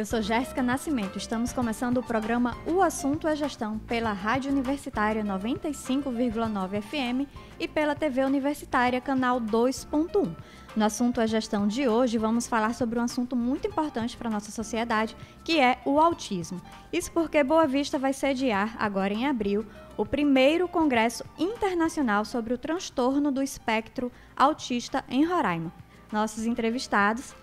Eu sou Jéssica Nascimento. Estamos começando o programa O Assunto é Gestão pela Rádio Universitária 95,9 FM e pela TV Universitária Canal 2.1. No Assunto é Gestão de hoje, vamos falar sobre um assunto muito importante para a nossa sociedade, que é o autismo. Isso porque Boa Vista vai sediar, agora em abril, o primeiro Congresso Internacional sobre o Transtorno do Espectro Autista em Roraima. Nossos entrevistados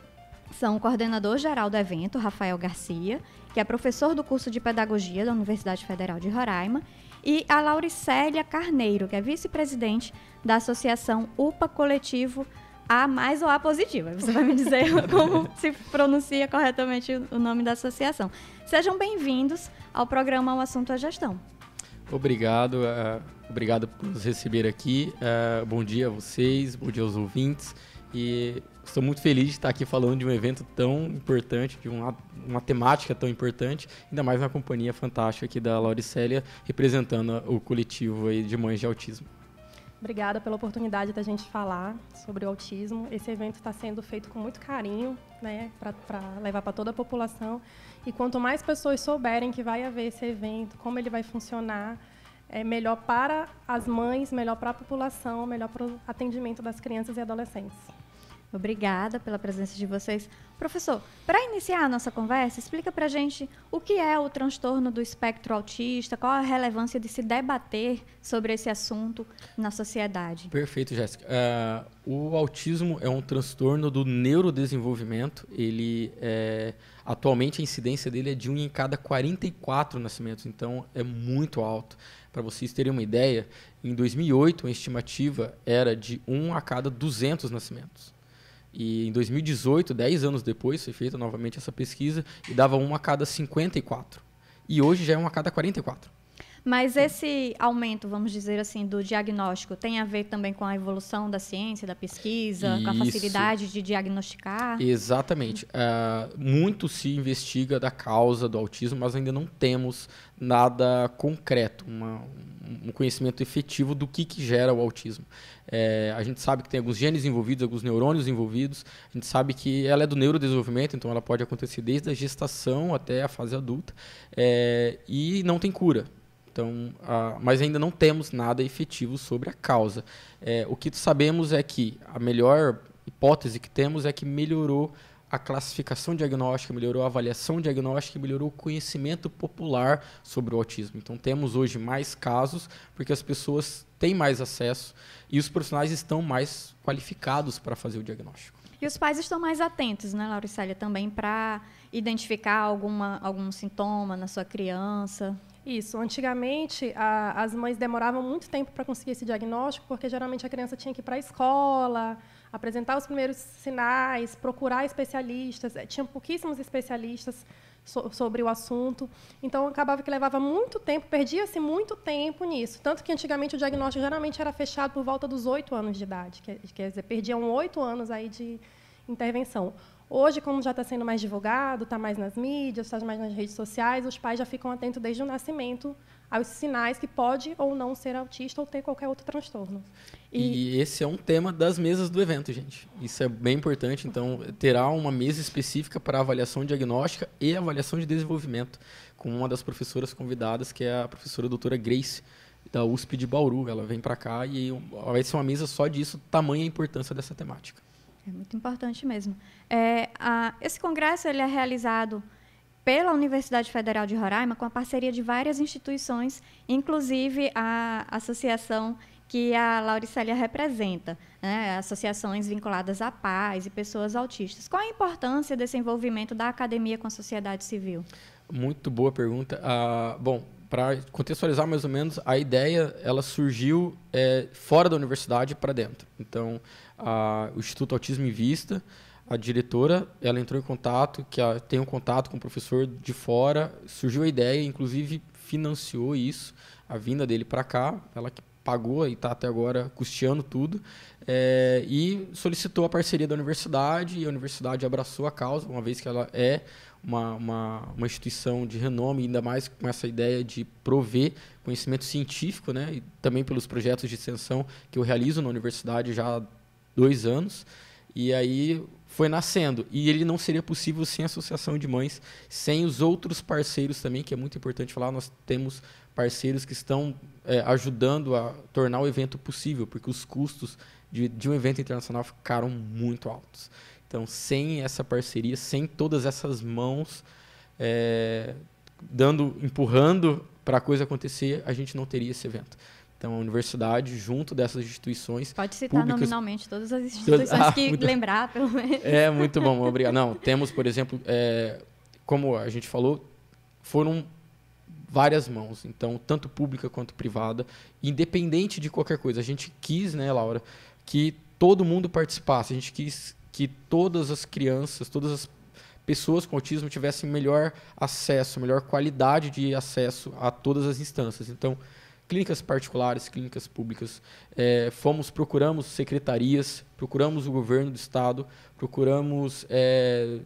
são o coordenador-geral do evento, Rafael Garcia, que é professor do curso de Pedagogia da Universidade Federal de Roraima, e a Lauricélia Carneiro, que é vice-presidente da Associação UPA Coletivo A mais ou A positiva. Você vai me dizer como se pronuncia corretamente o nome da associação. Sejam bem-vindos ao programa O Assunto é Gestão. Obrigado, uh, obrigado por nos receber aqui. Uh, bom dia a vocês, bom dia aos ouvintes e Estou muito feliz de estar aqui falando de um evento tão importante, de uma, uma temática tão importante, ainda mais uma companhia fantástica aqui da Lauricélia, representando o coletivo aí de mães de autismo. Obrigada pela oportunidade da gente falar sobre o autismo. Esse evento está sendo feito com muito carinho, né, para levar para toda a população. E quanto mais pessoas souberem que vai haver esse evento, como ele vai funcionar, é melhor para as mães, melhor para a população, melhor para o atendimento das crianças e adolescentes. Obrigada pela presença de vocês. Professor, para iniciar a nossa conversa, explica para a gente o que é o transtorno do espectro autista, qual a relevância de se debater sobre esse assunto na sociedade. Perfeito, Jéssica. Uh, o autismo é um transtorno do neurodesenvolvimento. Ele é, atualmente a incidência dele é de 1 um em cada 44 nascimentos, então é muito alto. Para vocês terem uma ideia, em 2008 a estimativa era de 1 um a cada 200 nascimentos. E em 2018, 10 anos depois, foi feita novamente essa pesquisa e dava uma a cada 54. E hoje já é uma a cada 44. Mas esse aumento, vamos dizer assim, do diagnóstico tem a ver também com a evolução da ciência, da pesquisa, Isso. com a facilidade de diagnosticar? Exatamente. Uh, muito se investiga da causa do autismo, mas ainda não temos nada concreto, uma, um conhecimento efetivo do que, que gera o autismo. É, a gente sabe que tem alguns genes envolvidos, alguns neurônios envolvidos, a gente sabe que ela é do neurodesenvolvimento, então ela pode acontecer desde a gestação até a fase adulta, é, e não tem cura. Então, mas ainda não temos nada efetivo sobre a causa. É, o que sabemos é que a melhor hipótese que temos é que melhorou a classificação diagnóstica, melhorou a avaliação diagnóstica, melhorou o conhecimento popular sobre o autismo. Então temos hoje mais casos porque as pessoas têm mais acesso e os profissionais estão mais qualificados para fazer o diagnóstico. E os pais estão mais atentos, né, Lauricélia, também para identificar alguma, algum sintoma na sua criança? Isso. Antigamente, a, as mães demoravam muito tempo para conseguir esse diagnóstico, porque geralmente a criança tinha que ir para a escola, apresentar os primeiros sinais, procurar especialistas. Eh, tinha pouquíssimos especialistas so, sobre o assunto. Então, acabava que levava muito tempo, perdia-se muito tempo nisso. Tanto que antigamente o diagnóstico geralmente era fechado por volta dos oito anos de idade. Quer, quer dizer, perdiam oito anos aí de intervenção. Hoje, como já está sendo mais divulgado, está mais nas mídias, está mais nas redes sociais, os pais já ficam atentos desde o nascimento aos sinais que pode ou não ser autista ou ter qualquer outro transtorno. E, e esse é um tema das mesas do evento, gente. Isso é bem importante. Então, terá uma mesa específica para avaliação diagnóstica e avaliação de desenvolvimento, com uma das professoras convidadas, que é a professora doutora Grace, da USP de Bauru. Ela vem para cá e vai ser uma mesa só disso, tamanha a importância dessa temática. É muito importante mesmo. É, a, esse congresso ele é realizado pela Universidade Federal de Roraima com a parceria de várias instituições, inclusive a associação que a Lauricélia representa, né? associações vinculadas à paz e pessoas autistas. Qual a importância desse envolvimento da academia com a sociedade civil? Muito boa pergunta. Ah, bom, para contextualizar mais ou menos, a ideia ela surgiu é, fora da universidade para dentro. Então, a, o Instituto Autismo em Vista, a diretora, ela entrou em contato, que a, tem um contato com o professor de fora, surgiu a ideia, inclusive financiou isso, a vinda dele para cá, ela que pagou e está até agora custeando tudo, é, e solicitou a parceria da universidade, e a universidade abraçou a causa, uma vez que ela é uma, uma, uma instituição de renome, ainda mais com essa ideia de prover conhecimento científico, né, e também pelos projetos de extensão que eu realizo na universidade já há dois anos. E aí foi nascendo. E ele não seria possível sem a Associação de Mães, sem os outros parceiros também, que é muito importante falar. Nós temos parceiros que estão é, ajudando a tornar o evento possível, porque os custos de, de um evento internacional ficaram muito altos. Então, sem essa parceria, sem todas essas mãos é, dando, empurrando para a coisa acontecer, a gente não teria esse evento. Então, a universidade, junto dessas instituições. Pode citar públicas... nominalmente todas as instituições ah, que muito... lembrar, pelo menos. É, muito bom, obrigado. Não, temos, por exemplo, é, como a gente falou, foram várias mãos, então, tanto pública quanto privada, independente de qualquer coisa. A gente quis, né, Laura, que todo mundo participasse, a gente quis que todas as crianças, todas as pessoas com autismo tivessem melhor acesso, melhor qualidade de acesso a todas as instâncias. Então, clínicas particulares, clínicas públicas. É, fomos, procuramos secretarias, procuramos o governo do estado, procuramos é,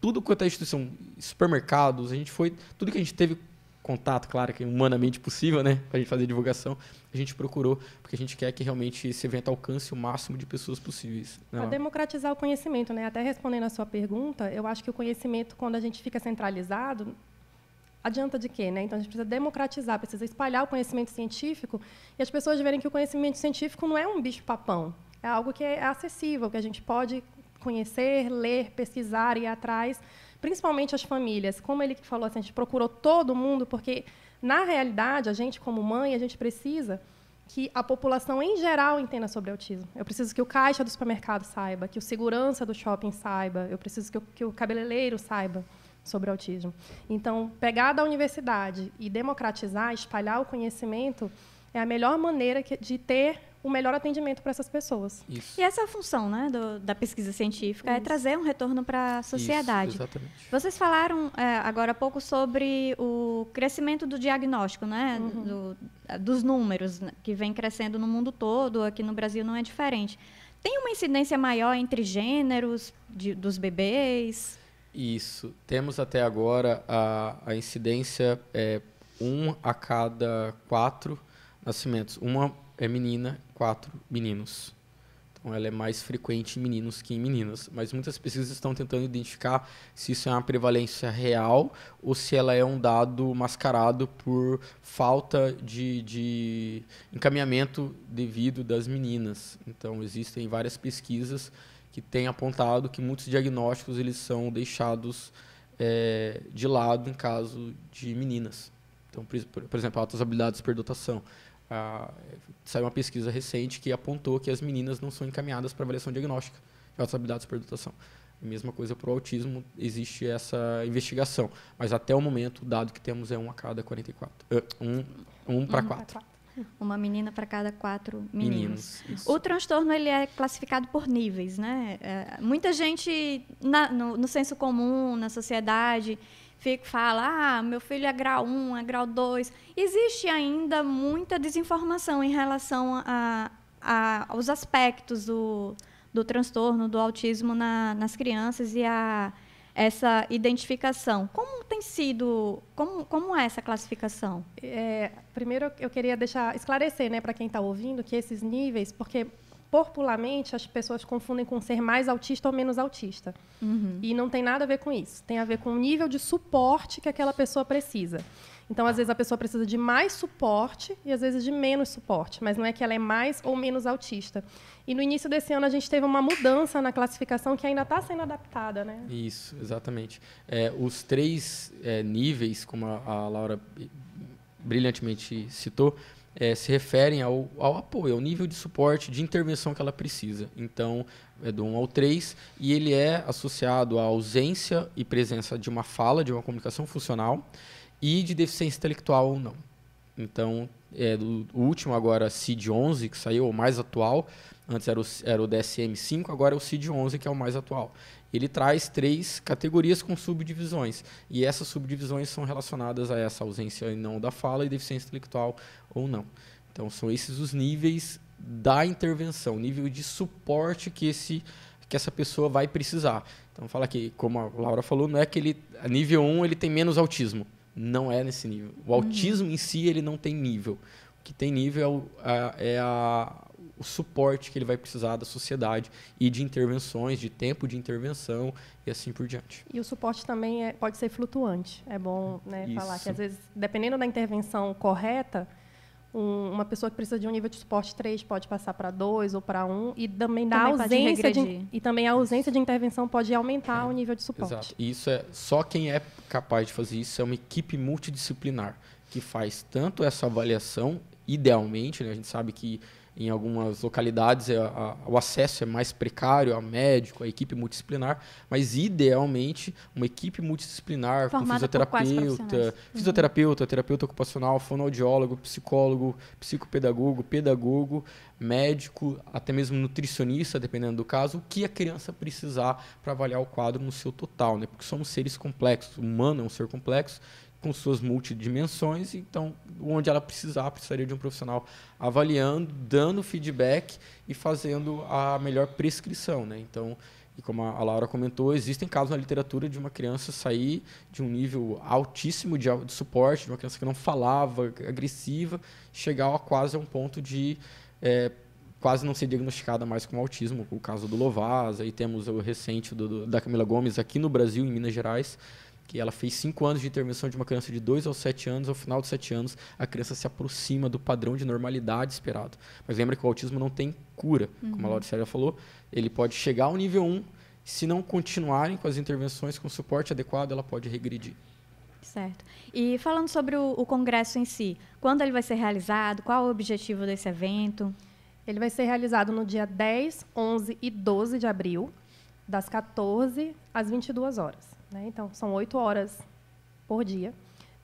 tudo quanto é instituição, supermercados, a gente foi, tudo que a gente teve contato, claro, que é humanamente possível, né, para a gente fazer divulgação, a gente procurou, porque a gente quer que realmente esse evento alcance o máximo de pessoas possíveis. Né, para democratizar o conhecimento, né, até respondendo a sua pergunta, eu acho que o conhecimento, quando a gente fica centralizado, adianta de quê? Né? Então, a gente precisa democratizar, precisa espalhar o conhecimento científico e as pessoas verem que o conhecimento científico não é um bicho-papão, é algo que é acessível, que a gente pode conhecer, ler, pesquisar, ir atrás, principalmente as famílias. Como ele que falou, assim, a gente procurou todo mundo, porque, na realidade, a gente, como mãe, a gente precisa que a população em geral entenda sobre autismo. Eu preciso que o caixa do supermercado saiba, que o segurança do shopping saiba, eu preciso que o, que o cabeleireiro saiba sobre autismo. Então, pegar da universidade e democratizar, espalhar o conhecimento é a melhor maneira que, de ter o melhor atendimento para essas pessoas. Isso. E essa é a função né, do, da pesquisa científica, é Isso. é trazer um retorno para a sociedade. Isso, exatamente. Vocês falaram é, agora há pouco sobre o crescimento do diagnóstico, né, uhum. do, dos números, né, que vem crescendo no mundo todo, aqui no Brasil não é diferente. Tem uma incidência maior entre gêneros de, dos bebês? Isso. Temos até agora a, a incidência é um a cada quatro nascimentos. Uma é menina, quatro meninos. Então ela é mais frequente em meninos que em meninas. Mas muitas pesquisas estão tentando identificar se isso é uma prevalência real ou se ela é um dado mascarado por falta de, de encaminhamento devido das meninas. Então existem várias pesquisas que tem apontado que muitos diagnósticos eles são deixados é, de lado em caso de meninas. Então, por, por exemplo, altas habilidades de superdotação. Ah, saiu uma pesquisa recente que apontou que as meninas não são encaminhadas para avaliação diagnóstica de altas habilidades de superdotação. A mesma coisa para o autismo, existe essa investigação. Mas até o momento, o dado que temos é 1 a cada 44. 1, para 4 uma menina para cada quatro meninos. meninos o transtorno ele é classificado por níveis, né? É, muita gente na, no, no, senso comum, na sociedade, fica fala: "Ah, meu filho é grau 1, é grau 2". Existe ainda muita desinformação em relação a, a aos aspectos do do transtorno do autismo na, nas crianças e a essa identificação. Como tem sido, como, como é essa classificação? É, primeiro, eu queria deixar esclarecer, né, para quem está ouvindo, que esses níveis, porque popularmente as pessoas confundem com ser mais autista ou menos autista. Uhum. E não tem nada a ver com isso. Tem a ver com o nível de suporte que aquela pessoa precisa. Então, às vezes, a pessoa precisa de mais suporte e, às vezes, de menos suporte. Mas não é que ela é mais ou menos autista. E no início desse ano a gente teve uma mudança na classificação que ainda está sendo adaptada, né? Isso, exatamente. É, os três é, níveis, como a, a, Laura brilhantemente citou, é, se referem ao, ao apoio, ao nível de suporte, de intervenção que ela precisa. Então, é do 1 ao 3, e ele é associado à ausência e presença de uma fala, de uma comunicação funcional, e de deficiência intelectual ou não. Então, é, o último agora, CID-11, que saiu, o mais atual, Antes era o, era o DSM-5, agora é o CID-11, que é o mais atual. Ele traz três categorias com subdivisões, e essas subdivisões são relacionadas a essa ausência e não da fala e deficiência intelectual ou não. Então, são esses os níveis da intervenção, nível de suporte que, esse, que essa pessoa vai precisar. Então, fala que, como a Laura falou, não é que ele, nível 1 um, ele tem menos autismo. Não é nesse nível. O uhum. autismo em si, ele não tem nível. O que tem nível é, é a, o suporte que ele vai precisar da sociedade e de intervenções, de tempo de intervenção e assim por diante. E o suporte também é, pode ser flutuante. É bom né, falar que, às vezes, dependendo da intervenção correta, um, uma pessoa que precisa de um nível de suporte 3 pode passar para 2 ou para 1 um, e também, da também ausência de, e também a ausência de intervenção pode aumentar é. o nível de suporte. Exato. E isso é só quem é capaz de fazer isso é uma equipe multidisciplinar que faz tanto essa avaliação idealmente, né, a gente sabe que em algumas localidades é a, a, o acesso é mais precário a médico, a equipe multidisciplinar, mas idealmente uma equipe multidisciplinar Formada com fisioterapeuta, uhum. fisioterapeuta, terapeuta ocupacional, fonoaudiólogo, psicólogo, psicopedagogo, pedagogo, médico, até mesmo nutricionista, dependendo do caso, o que a criança precisar para avaliar o quadro no seu total, né? Porque somos seres complexos, o humano é um ser complexo com suas multidimensões, então onde ela precisar, precisaria de um profissional avaliando, dando feedback e fazendo a melhor prescrição, né? Então, e como a Laura comentou, existem casos na literatura de uma criança sair de um nível altíssimo de, de suporte, de uma criança que não falava, agressiva, chegar a quase a um ponto de é, quase não ser diagnosticada mais com autismo, o caso do Lovaz, aí temos o recente do, do, da Camila Gomes aqui no Brasil, em Minas Gerais, que ela fez 5 anos de intervenção de uma criança de 2 aos 7 anos, ao final dos 7 anos, a criança se aproxima do padrão de normalidade esperado. Mas lembra que o autismo não tem cura, uhum. como a uhum. Lauricélia falou, ele pode chegar ao nível 1, se não continuarem com as intervenções com suporte adequado, ela pode regredir. Certo. E falando sobre o, o congresso em si, quando ele vai ser realizado, qual o objetivo desse evento? Ele vai ser realizado no dia 10, 11 e 12 de abril, das 14 às 22 horas. Né? Então, são oito horas por dia.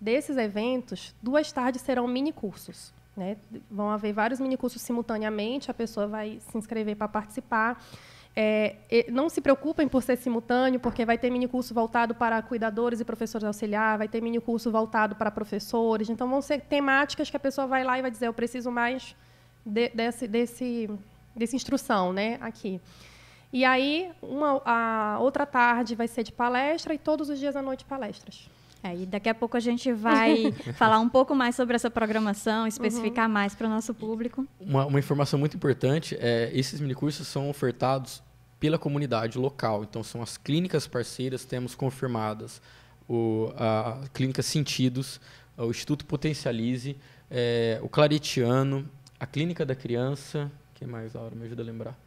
Desses eventos, duas tardes serão mini cursos. Né? Vão haver vários mini cursos simultaneamente, a pessoa vai se inscrever para participar. É, não se preocupem por ser simultâneo, porque vai ter mini curso voltado para cuidadores e professores auxiliares. vai ter mini curso voltado para professores. Então, vão ser temáticas que a pessoa vai lá e vai dizer: eu preciso mais de, desse, desse, dessa instrução né, aqui. E aí, uma, a outra tarde vai ser de palestra e todos os dias à noite palestras. É, e daqui a pouco a gente vai falar um pouco mais sobre essa programação, especificar uhum. mais para o nosso público. Uma, uma, informação muito importante é esses minicursos são ofertados pela comunidade local. Então, são as clínicas parceiras, temos confirmadas o, a Clínica Sentidos, o Instituto Potencialize, é, o Claretiano, a Clínica da Criança... Quem mais, Laura? Me ajuda a lembrar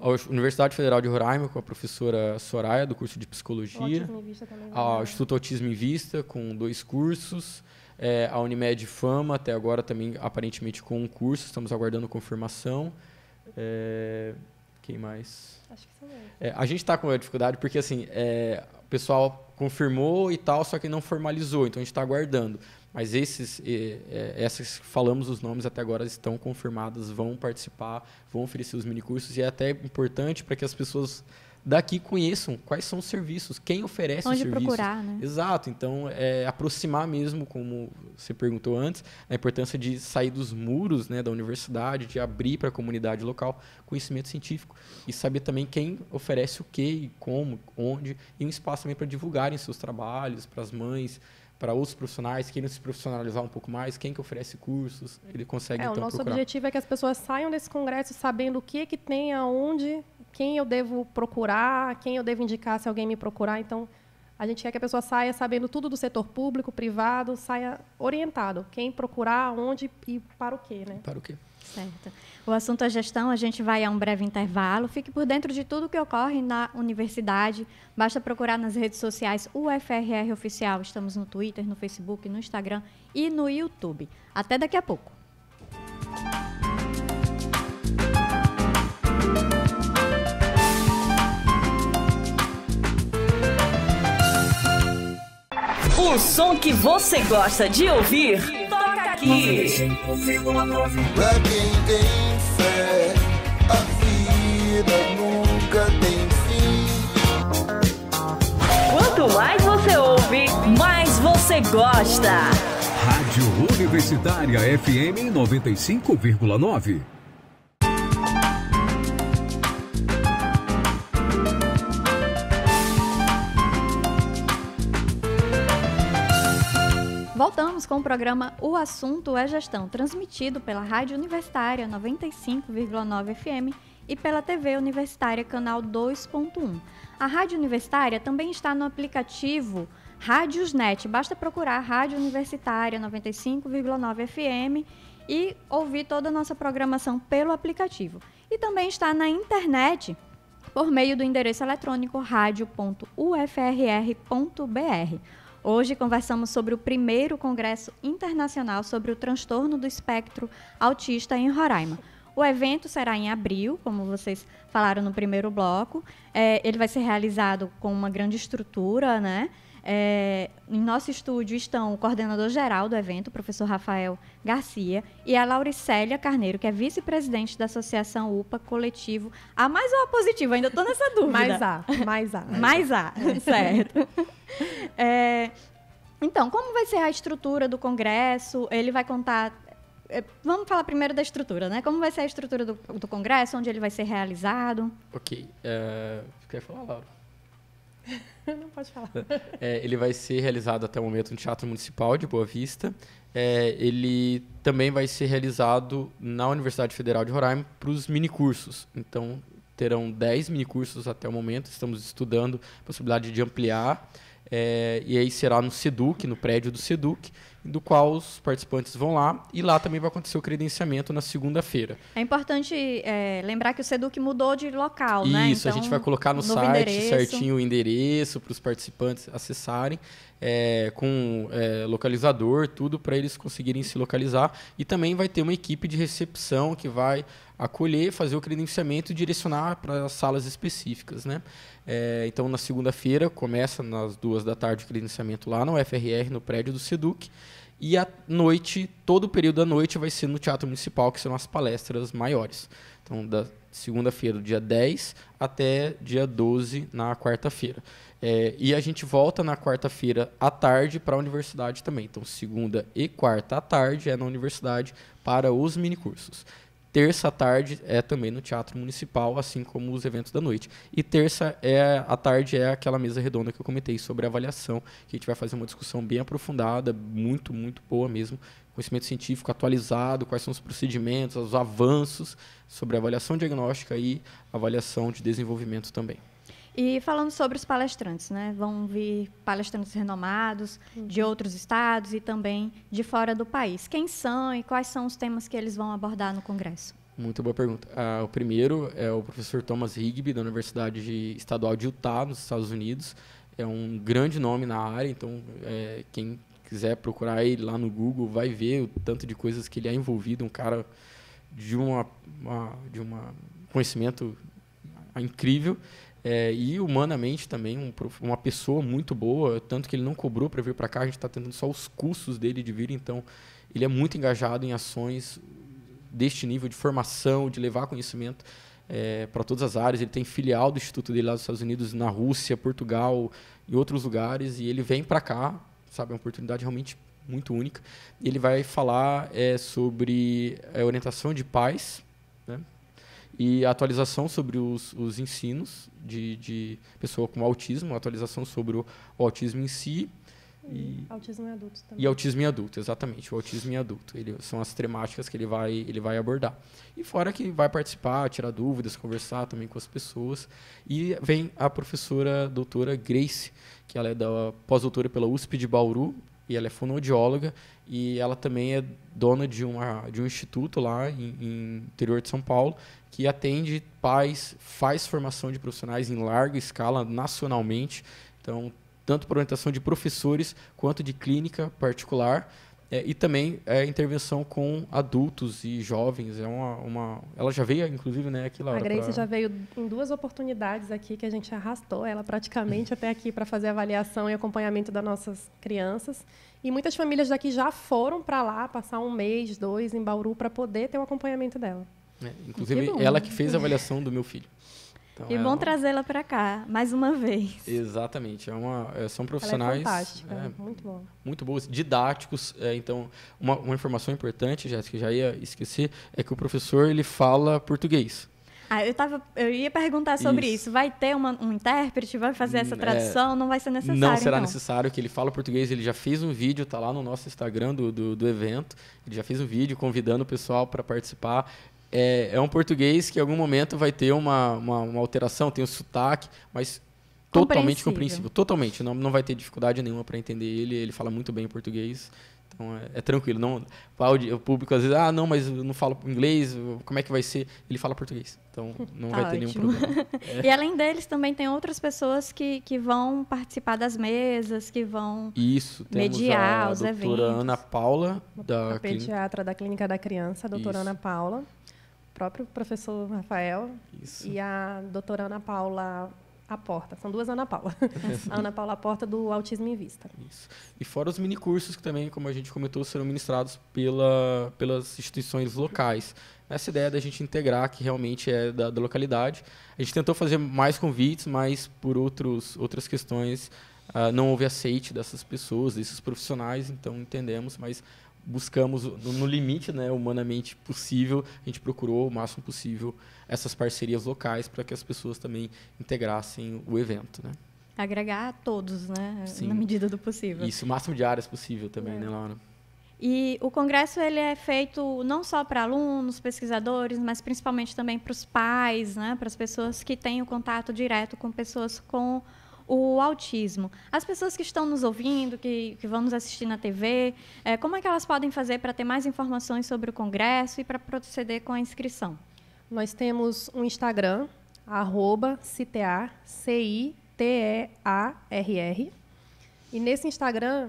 a Universidade Federal de Roraima, com a professora Soraya, do curso de Psicologia. Também, ao né? Instituto Autismo em Vista, com dois cursos. É, a Unimed Fama, até agora também aparentemente com um curso, estamos aguardando confirmação. É, quem mais? Acho que são é, A gente está com uma dificuldade porque assim, é, o pessoal confirmou e tal, só que não formalizou, então a gente está aguardando. Mas esses, é, essas que falamos os nomes até agora estão confirmadas, vão participar, vão oferecer os minicursos e é até importante para que as pessoas daqui conheçam quais são os serviços, quem oferece Onde os serviços. procurar, né? Exato. Então, é, aproximar mesmo, como você perguntou antes, a importância de sair dos muros né, da universidade, de abrir para a comunidade local conhecimento científico e saber também quem oferece o que, como, onde, e um espaço também para divulgarem seus trabalhos para as mães, para outros profissionais, queiram se profissionalizar um pouco mais, quem que oferece cursos, ele consegue é, então, O nosso procurar. objetivo é que as pessoas saiam desse congresso sabendo o que que tem, aonde, quem eu devo procurar, quem eu devo indicar se alguém me procurar. Então, a gente quer que a pessoa saia sabendo tudo do setor público, privado, saia orientado. Quem procurar, onde e para o quê, né? Para o quê? Certo. O assunto é gestão, a gente vai a um breve intervalo. Fique por dentro de tudo que ocorre na universidade. Basta procurar nas redes sociais UFRR Oficial. Estamos no Twitter, no Facebook, no Instagram e no YouTube. Até daqui a pouco. O som que você gosta de ouvir aqui. Pra quem tem fé, a vida nunca tem fim. Quanto mais você ouve, mais você gosta. Rádio Universitária FM 95,9. Voltamos com o programa O Assunto é Gestão, transmitido pela Rádio Universitária 95,9 FM e pela TV Universitária Canal 2.1. A Rádio Universitária também está no aplicativo Rádiosnet. Basta procurar Rádio Universitária 95,9 FM e ouvir toda a nossa programação pelo aplicativo. E também está na internet por meio do endereço eletrônico radio.ufrr.br. Hoje conversamos sobre o primeiro Congresso Internacional sobre o Transtorno do Espectro Autista em Roraima. O evento será em abril, como vocês falaram no primeiro bloco. É, ele vai ser realizado com uma grande estrutura, né? É, em nosso estúdio estão o coordenador geral do evento, o professor Rafael Garcia, e a Lauricélia Carneiro, que é vice-presidente da Associação UPA Coletivo A mais ou A positivo? Ainda estou nessa dúvida. mais A, mais A. Mais A, é. certo. É, então, como vai ser a estrutura do congresso? Ele vai contar é, vamos falar primeiro da estrutura, né? Como vai ser a estrutura do, do congresso, onde ele vai ser realizado? Ok. Uh, quer falar, Laura? Não pode falar. É, ele vai ser realizado até o momento no Teatro Municipal de Boa Vista. É, ele também vai ser realizado na Universidade Federal de Roraima para os minicursos. Então, terão 10 minicursos até o momento. Estamos estudando a possibilidade de ampliar. É, e aí será no SEDUC, no prédio do SEDUC do qual os participantes vão lá e lá também vai acontecer o credenciamento na segunda-feira. É importante é, lembrar que o SEDUC mudou de local, Isso, né? Isso, então, a gente então, vai colocar no site endereço. certinho o endereço para os participantes acessarem. É, com é, localizador, tudo para eles conseguirem se localizar. E também vai ter uma equipe de recepção que vai acolher, fazer o credenciamento e direcionar para as salas específicas. Né? É, então, na segunda-feira, começa nas duas da tarde o credenciamento lá no FRR no prédio do SEDUC. E à noite, todo o período da noite vai ser no Teatro Municipal, que serão as palestras maiores. Então, da segunda-feira, dia 10, até dia 12, na quarta-feira. É, e a gente volta na quarta-feira à tarde para a universidade também. Então, segunda e quarta à tarde é na universidade para os minicursos. Terça à tarde é também no Teatro Municipal, assim como os eventos da noite. E terça é à tarde é aquela mesa redonda que eu comentei sobre avaliação, que a gente vai fazer uma discussão bem aprofundada, muito, muito boa mesmo, conhecimento científico atualizado, quais são os procedimentos, os avanços sobre avaliação diagnóstica e avaliação de desenvolvimento também. E falando sobre os palestrantes, né? Vão vir palestrantes renomados uhum. de outros estados e também de fora do país. Quem são e quais são os temas que eles vão abordar no congresso? Muito boa pergunta. Ah, o primeiro é o professor Thomas Rigby, da Universidade Estadual de Utah, nos Estados Unidos. É um grande nome na área, então é, quem quiser procurar ele lá no Google vai ver o tanto de coisas que ele é envolvido. Um cara de uma, uma de um conhecimento incrível. É, e humanamente também um, uma pessoa muito boa, tanto que ele não cobrou para vir para cá, a gente está tentando só os custos dele de vir, então ele é muito engajado em ações deste nível de formação, de levar conhecimento é, para todas as áreas. Ele tem filial do instituto dele lá nos Estados Unidos, na Rússia, Portugal e outros lugares, e ele vem para cá, sabe, é uma oportunidade realmente muito única. Ele vai falar é, sobre é, orientação de pais, né? e atualização sobre os, os ensinos de, de pessoa com autismo, atualização sobre o, o autismo em si. E, e, autismo em adulto também. E autismo em adulto, exatamente. O autismo em adulto. Ele, são as temáticas que ele vai, ele vai abordar. E fora que vai participar, tirar dúvidas, conversar também com as pessoas. E vem a professora a doutora Grace, que ela é da pós-doutora pela USP de Bauru, e ela é fonoaudióloga e ela também é dona de, uma, de um instituto lá em, em interior de São Paulo que atende pais, faz formação de profissionais em larga escala nacionalmente, então tanto por orientação de professores quanto de clínica particular. É, e também é, intervenção com adultos e jovens. É uma, uma, ela já veio, inclusive, né, aqui, lá. A Grace pra... já veio em duas oportunidades aqui, que a gente arrastou ela praticamente até aqui para fazer avaliação e acompanhamento das nossas crianças. E muitas famílias daqui já foram para lá passar um mês, dois em Bauru para poder ter o acompanhamento dela. Né? Inclusive, que ela que fez a avaliação do meu filho. Então, e é bom trazê-la para cá, mais uma vez. Exatamente. É uma, é, são profissionais. Ela é fantástica, é, muito bom. Muito boas, didáticos. É, então, uma, uma, informação importante, Jéssica, que já ia esquecer, é que o professor ele fala português. Ah, eu, tava, eu ia perguntar sobre isso. isso. Vai ter uma, um intérprete? Vai fazer essa hum, é, tradução? É, não vai ser necessário. Não será então. necessário que ele fala português. Ele já fez um vídeo, está lá no nosso Instagram do, do, do, evento. Ele já fez um vídeo convidando o pessoal para participar é, é um português que em algum momento vai ter uma, uma, uma alteração, tem um sotaque, mas totalmente compreensível. Totalmente. Não, não vai ter dificuldade nenhuma para entender ele. Ele fala muito bem português. Então é, é, tranquilo. Não, o público às vezes, ah, não, mas eu não falo inglês, como é que vai ser? Ele fala português. Então não tá vai ótimo. ter nenhum problema. É. E além deles, também tem outras pessoas que, que vão participar das mesas, que vão Isso, mediar os eventos. A doutora Ana Paula, da a pediatra clínica... da Clínica da Criança, a doutora Isso. Ana Paula próprio professor Rafael Isso. e a doutora Ana Paula Aporta. São duas Ana Paula. a Ana Paula Aporta do Autismo em Vista. Isso. E fora os minicursos que também, como a gente comentou, serão ministrados pela, pelas instituições locais. Essa ideia da gente integrar, que realmente é da, da localidade. A gente tentou fazer mais convites, mas por outros, outras questões Uh, não houve aceite dessas pessoas, desses profissionais, então entendemos, mas buscamos no limite, né, humanamente possível, a gente procurou o máximo possível essas parcerias locais para que as pessoas também integrassem o evento, né? Agregar a todos, né, Sim. na medida do possível. Isso, o máximo de áreas possível também, é. né, Laura? E o congresso ele é feito não só para alunos, pesquisadores, mas principalmente também para os pais, né, para as pessoas que têm o contato direto com pessoas com o autismo. As pessoas que estão nos ouvindo, que, que vão nos assistir na TV, é, eh, como é que elas podem fazer para ter mais informações sobre o Congresso e para proceder com a inscrição? Nós temos um Instagram, arroba C-I-T-E-A-R-R. E nesse Instagram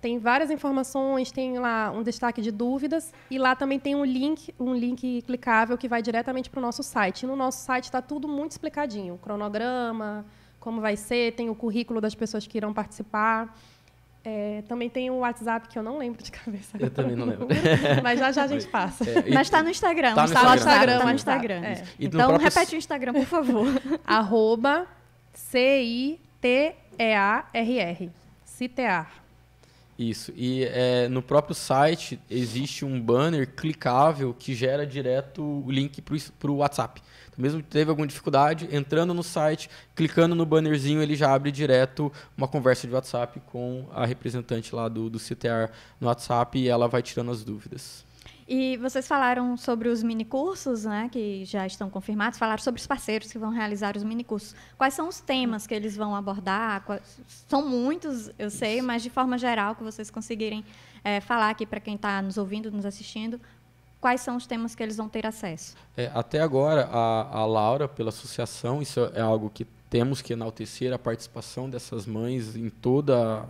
tem várias informações, tem lá um destaque de dúvidas e lá também tem um link, um link clicável que vai diretamente para o nosso site. E no nosso site está tudo muito explicadinho, cronograma, como vai ser, tem o currículo das pessoas que irão participar. É, também tem o WhatsApp que eu não lembro de cabeça. Eu também não lembro. Mas já já a gente passa. É, Mas está no Instagram. Está no Instagram. no Instagram. Tá no Instagram. Tá no tá Instagram. É. Então próprio... repete o Instagram, por favor. Arroba C-I-T-E-A-R-R. Citear. Isso. E é, no próprio site existe um banner clicável que gera direto o link para o WhatsApp mesmo que teve alguma dificuldade, entrando no site, clicando no bannerzinho, ele já abre direto uma conversa de WhatsApp com a representante lá do, do CTR no WhatsApp e ela vai tirando as dúvidas. E vocês falaram sobre os minicursos, né, que já estão confirmados, falaram sobre os parceiros que vão realizar os minicursos. Quais são os temas que eles vão abordar? Quais... São muitos, eu sei, mas de forma geral, que vocês conseguirem é, falar aqui para quem está nos ouvindo, nos assistindo, quais são os temas que eles vão ter acesso. É, até agora, a, a Laura, pela associação, isso é algo que temos que enaltecer a participação dessas mães em toda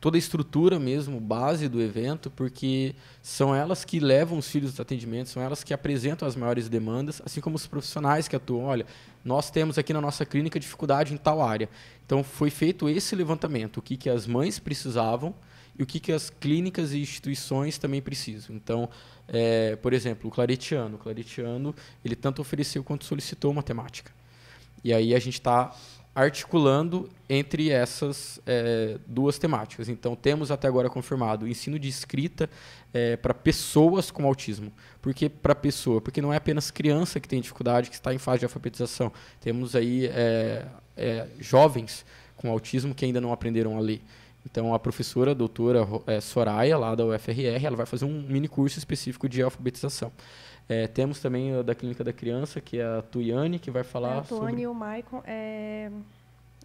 toda a estrutura mesmo, base do evento, porque são elas que levam os filhos do atendimento, são elas que apresentam as maiores demandas, assim como os profissionais que atuam. Olha, nós temos aqui na nossa clínica dificuldade em tal área. Então foi feito esse levantamento, o que, que as mães precisavam, e o que, que as clínicas e instituições também precisam. Então, é, por exemplo, o Claretiano. O Claretiano, ele tanto ofereceu quanto solicitou matemática. E aí a gente está articulando entre essas é, duas temáticas. Então, temos até agora confirmado ensino de escrita é, para pessoas com autismo. Por que para pessoa? Porque não é apenas criança que tem dificuldade, que está em fase de alfabetização. Temos aí é, é jovens com autismo que ainda não aprenderam a ler. Então, a professora, a doutora é, Soraya, lá da UFRR, ela vai fazer um mini curso específico de alfabetização. É, temos também a da Clínica da Criança, que é a Tuiane, que vai falar é, a Tuiane sobre... e o Maicon... É...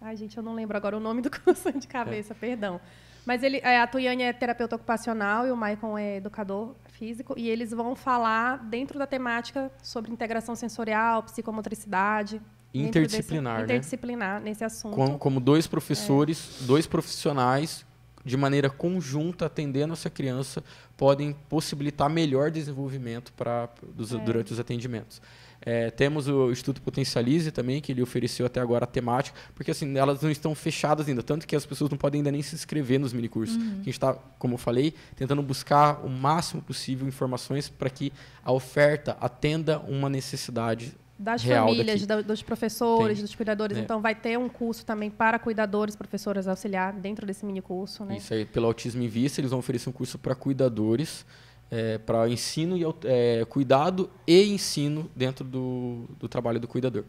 Ai, gente, eu não lembro agora o nome do curso de cabeça, é. perdão. Mas ele, é, a Tuiane é terapeuta ocupacional e o Maicon é educador físico. E eles vão falar, dentro da temática, sobre integração sensorial, psicomotricidade interdisciplinar, desse, né? Interdisciplinar nesse assunto. Como, como dois é. professores, é. dois profissionais de maneira conjunta atendendo essa criança podem possibilitar melhor desenvolvimento para é. durante os atendimentos. É, temos o Instituto Potencialize também, que ele ofereceu até agora a temática, porque assim, elas não estão fechadas ainda, tanto que as pessoas não podem ainda nem se inscrever nos minicursos. Uhum. A gente está, como eu falei, tentando buscar o máximo possível informações para que a oferta atenda uma necessidade das Real famílias, dos professores, dos cuidadores. É. Então, vai ter um curso também para cuidadores, professoras auxiliar dentro desse mini curso. Né? Isso aí, pelo Autismo em Vista, eles vão oferecer um curso para cuidadores, é, para ensino e é, cuidado e ensino dentro do, do trabalho do cuidador.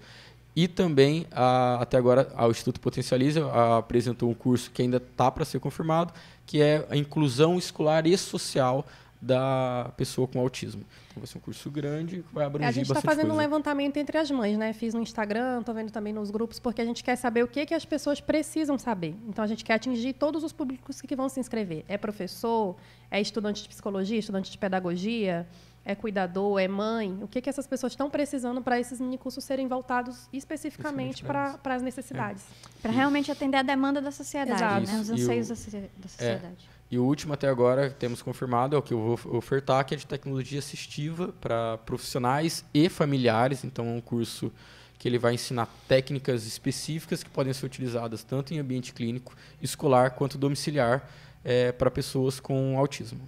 E também, a, até agora, o Instituto Potencializa a, apresentou um curso que ainda está para ser confirmado, que é a inclusão escolar e social da pessoa com autismo. Então, vai ser um curso grande que vai abranger A gente está fazendo coisa. um levantamento entre as mães, né? Fiz no Instagram, estou vendo também nos grupos, porque a gente quer saber o que, que as pessoas precisam saber. Então, a gente quer atingir todos os públicos que vão se inscrever. É professor, é estudante de psicologia, estudante de pedagogia, é cuidador, é mãe, o que, que essas pessoas estão precisando para esses minicursos serem voltados especificamente para as necessidades. É. Para realmente atender a demanda da sociedade, né? os anseios eu, da é. sociedade. É, e o último até agora temos confirmado é o que eu vou ofertar, que é de tecnologia assistiva para profissionais e familiares. Então é um curso que ele vai ensinar técnicas específicas que podem ser utilizadas tanto em ambiente clínico, escolar quanto domiciliar é, eh, para pessoas com autismo.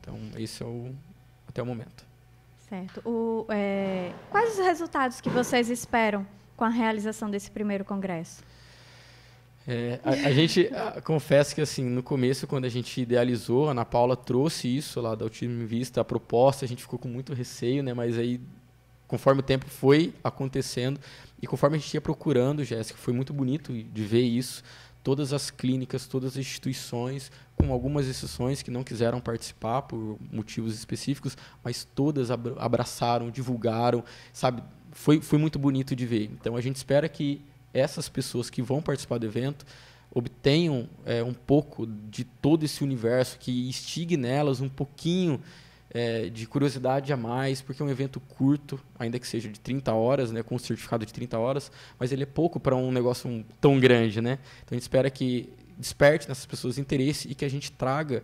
Então esse é o até o momento. Certo. O, é, quais os resultados que vocês esperam com a realização desse primeiro congresso? É, a, a, gente confessa que assim no começo quando a gente idealizou a Ana Paula trouxe isso lá da Autismo em Vista a proposta a gente ficou com muito receio né mas aí conforme o tempo foi acontecendo e conforme a gente ia procurando Jéssica foi muito bonito de ver isso todas as clínicas todas as instituições com algumas exceções que não quiseram participar por motivos específicos mas todas abraçaram divulgaram sabe foi foi muito bonito de ver então a gente espera que essas pessoas que vão participar do evento obtenham é, um pouco de todo esse universo, que instigue nelas um pouquinho é, de curiosidade a mais, porque é um evento curto, ainda que seja de 30 horas, né, com um certificado de 30 horas, mas ele é pouco para um negócio um, tão grande. Né? Então a gente espera que desperte nessas pessoas interesse e que a gente traga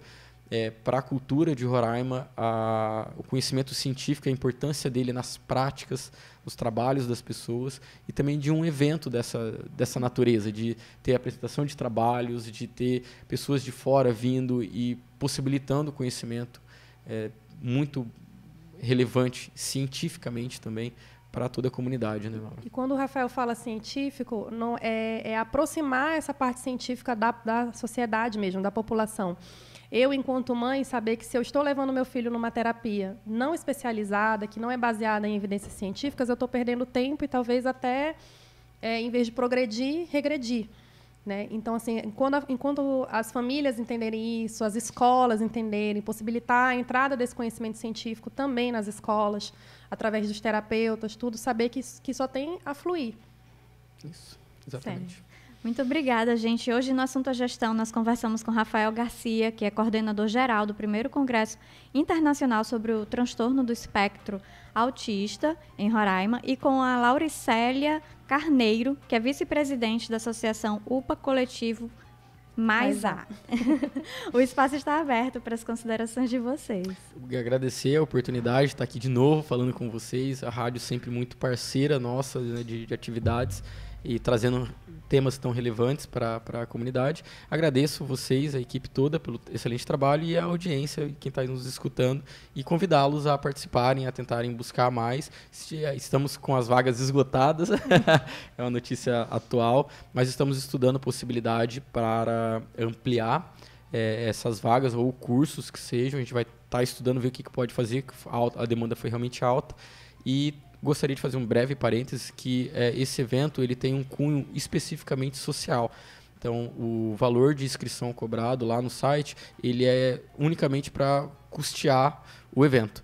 é, para a cultura de Roraima, a, o conhecimento científico, a importância dele nas práticas, nos trabalhos das pessoas e também de um evento dessa, dessa natureza, de ter apresentação de trabalhos, de ter pessoas de fora vindo e possibilitando conhecimento é, muito relevante cientificamente também para toda a comunidade. Né, Laura? E quando o Rafael fala científico, não é, é aproximar essa parte científica da, da sociedade mesmo, da população. Eu, enquanto mãe, saber que se eu estou levando meu filho numa terapia não especializada, que não é baseada em evidências científicas, eu estou perdendo tempo e talvez até, é, em vez de progredir, regredir. Né? Então, assim, enquanto, enquanto as famílias entenderem isso, as escolas entenderem, possibilitar a entrada desse conhecimento científico também nas escolas, através dos terapeutas, tudo, saber que, que só tem a fluir. Isso, exatamente. Sério. Muito obrigada, gente. Hoje, no assunto à gestão, nós conversamos com Rafael Garcia, que é coordenador geral do primeiro Congresso Internacional sobre o Transtorno do Espectro Autista, em Roraima, e com a Lauricélia Carneiro, que é vice-presidente da Associação UPA Coletivo mais A. o espaço está aberto para as considerações de vocês. Eu agradecer a oportunidade de estar aqui de novo falando com vocês. A rádio é sempre muito parceira nossa né, de, de atividades e trazendo temas tão relevantes para a comunidade. Agradeço vocês, a equipe toda, pelo excelente trabalho e a audiência, quem está nos escutando, e convidá-los a participarem, a tentarem buscar mais. Eh, estamos com as vagas esgotadas, é uma notícia atual, mas estamos estudando possibilidade para ampliar é, essas vagas ou cursos que sejam. A gente vai estar tá estudando, ver o que, que pode fazer, a demanda foi realmente alta. E gostaria de fazer um breve parênteses que é, esse evento ele tem um cunho especificamente social. Então, o valor de inscrição cobrado lá no site, ele é unicamente para custear o evento.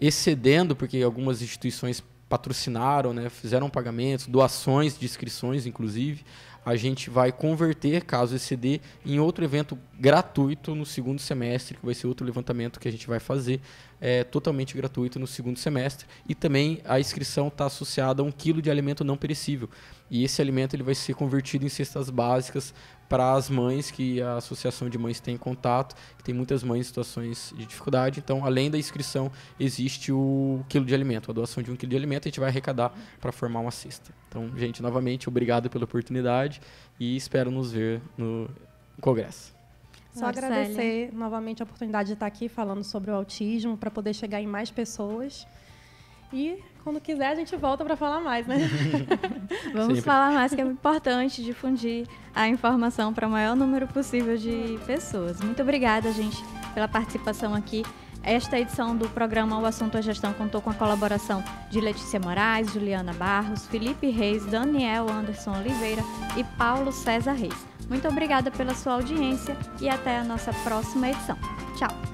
Excedendo, porque algumas instituições patrocinaram, né, fizeram pagamentos, doações de inscrições, inclusive, a gente vai converter, caso exceder, em outro evento gratuito no segundo semestre, que vai ser outro levantamento que a gente vai fazer é, totalmente gratuito no segundo semestre. E também a inscrição está associada a um quilo de alimento não perecível. E esse alimento ele vai ser convertido em cestas básicas para as mães que a associação de mães tem contato, que tem muitas mães em situações de dificuldade. Então, além da inscrição, existe o quilo de alimento, a doação de um quilo de alimento, a gente vai arrecadar para formar uma cesta. Então, gente, novamente, obrigado pela oportunidade e espero nos ver no congresso. Só Marcele. agradecer novamente a oportunidade de estar aqui falando sobre o autismo para poder chegar em mais pessoas. E quando quiser a gente volta para falar mais, né? Vamos Sempre. falar mais que é importante difundir a informação para o maior número possível de pessoas. Muito obrigada, gente, pela participação aqui. Esta edição do programa O Assunto é Gestão contou com a colaboração de Letícia Moraes, Juliana Barros, Felipe Reis, Daniel Anderson Oliveira e Paulo César Reis. Muito obrigada pela sua audiência e até a nossa próxima edição. Tchau!